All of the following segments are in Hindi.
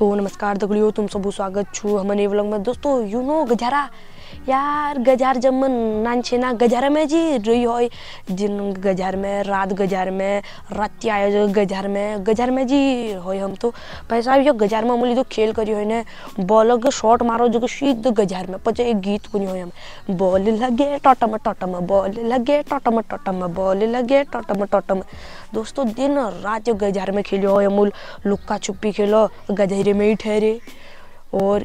तो नमस्कार दगड़ियों तुम सबू स्वागत छू हमने व्लॉग में दोस्तों यू नो गजारा यार गजार जब मन नानछे ना गजार में जी रुई हो दिन गजार में रात गजार में रात आयो जो गजार में गजार में जी हो हम तो पैसा जो गजार में मूली तो खेल करी हो बॉल के शॉट मारो जो सीध गजार में पचे एक गीत को नहीं हो हम बॉल लगे टोटम टोटम बॉल लगे टोटम टोटम बॉल लगे टोटम टोटम दोस्तों दिन रात जो गजार में खेलो हो मूल लुक्का छुपी खेलो गजहरे में ही ठहरे और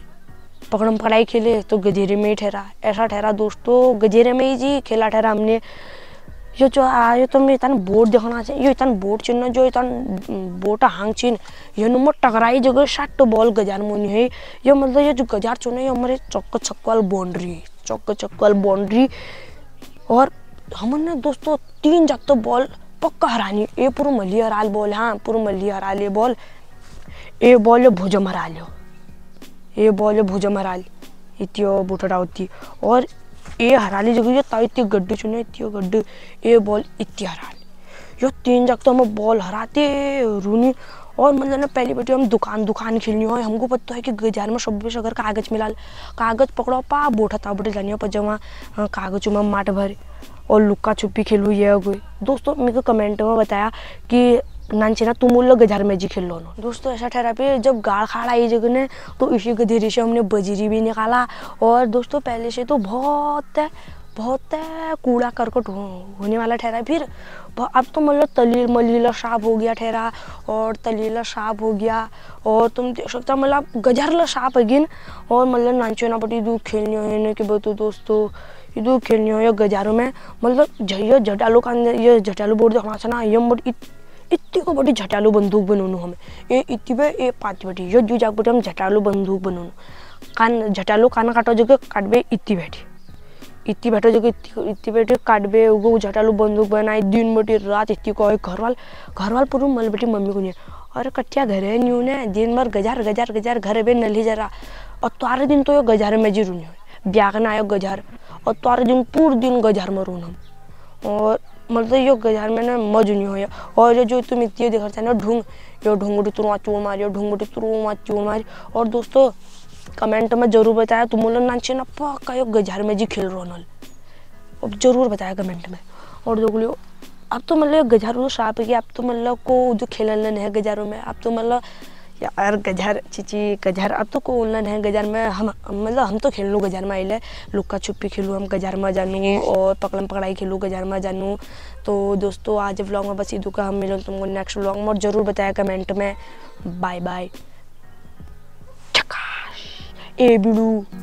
पकड़म पकड़ाई खेले तो गजेरे में ही ठहरा ऐसा ठहरा दोस्तों गजेरे में ही जी खेला ठहरा हमने यो जो आयो तो मैं इतना बोर्ड देखना चाहिए यो इतना बोर्ड चिन्ह जो इतन बोट हांग चिन्ह यो नंबर टकराई जगह सट्ट बॉल गजार मोनी है यो मतलब ये जो गजार चुने ये हमारे चौक छक्कल बाउंड्री चौक छक्कल बाउंड्री और हमने दोस्तों तीन जग तो बॉल पक्का हरानी ये पूरा मली हराल बॉल हाँ पूरा मली हरा बॉल ए बॉल भुजम हरा लियो ये बॉल भुजा हराली इतियो बुठट आवती और ये हराली जगह ताव इतियो गड्ढू चुने इतियो गड्डू ये बॉल इतनी हराली यो तीन जग तो हम बॉल हराते रूनी और मतलब ना पहली बेटी हम दुकान दुकान खेलनी हो हमको पता है कि गजार में सब अगर कागज मिला कागज पकड़ो पा बोठा था बोटे जानी हो पर जमा कागज में माट भरे और लुक्का छुपी खेलू ये हो गई दोस्तों मेरे को कमेंट में बताया कि नानचेना ना तुम उल्लो गजार में जी खेल लो दोस्तों ऐसा पे जब गाड़ खाड़ा आई जगह ने तो इसी के धीरे से हमने बजीरी भी निकाला और दोस्तों पहले से तो बहुत बहुत कूड़ा करकट हो, होने वाला ठहरा फिर अब तो मतलब तलील मलीला साफ हो गया ठहरा और तलीला साफ हो गया और तुम देख सकते हो मतलब गजरला साफ अगिन और मतलब नाचोना पटी दू खेलने होने कि बतो दोस्तों दूर खेलने हो या गजारों में मतलब झ जटालू का ये जटालू बोर्ड देखना ना ये इतनी को बड़ी झटालू बंदूक बनूनु हमें ये इतनी बे ये पाँच बटी जो जो जाग बटी हम झटालू बंदूक बनूनु कान झटालू काना काटो जगह बे इतनी बैठी इतनी बैठो जो इतनी बैठे काट बे वो झटालू बंदूक बनाए दिन मोटी रात इतनी को घरवाल घरवाल पूरा मल बेटी मम्मी को नहीं अरे कटिया घर है न्यू ने दिन भर गजार गजार गजार घर बे नल ही जरा और तारे दिन तो ये गजार में जी ब्याह ना आयो गजार और तारे दिन पूरे दिन गजार में रून और मतलब तो यो गजार में मज नहीं हो और जो तुम इतनी देख रहे ना ढूंग यो ढूंगटी तुरुआ चूड़ मारियो ढूंगटी तुरुआ चूड़ मारी और दोस्तों कमेंट में जरूर बताया तुम बोलो नाचे ना पक्का यो गजार में जी खेल रो अब जरूर बताया कमेंट में और जो बोलियो अब तो मतलब गजारू तो साफ है कि आप तो मतलब को जो खेलने है गजारों में आप तो मतलब यार गजर चीची गजर अब तो कोई ऑनलाइन है गजर में हम मतलब हम तो खेल लूँ गजर में आइले लुक्का छुपी खेलूँ हम गजर में जानूँ और पकड़म पकड़ाई खेलूँ गजर में जानूँ तो दोस्तों आज व्लॉग में बस ईदू का हम मिलो तुमको नेक्स्ट व्लॉग में और ज़रूर बताया कमेंट में बाय बाय ए बिड़ू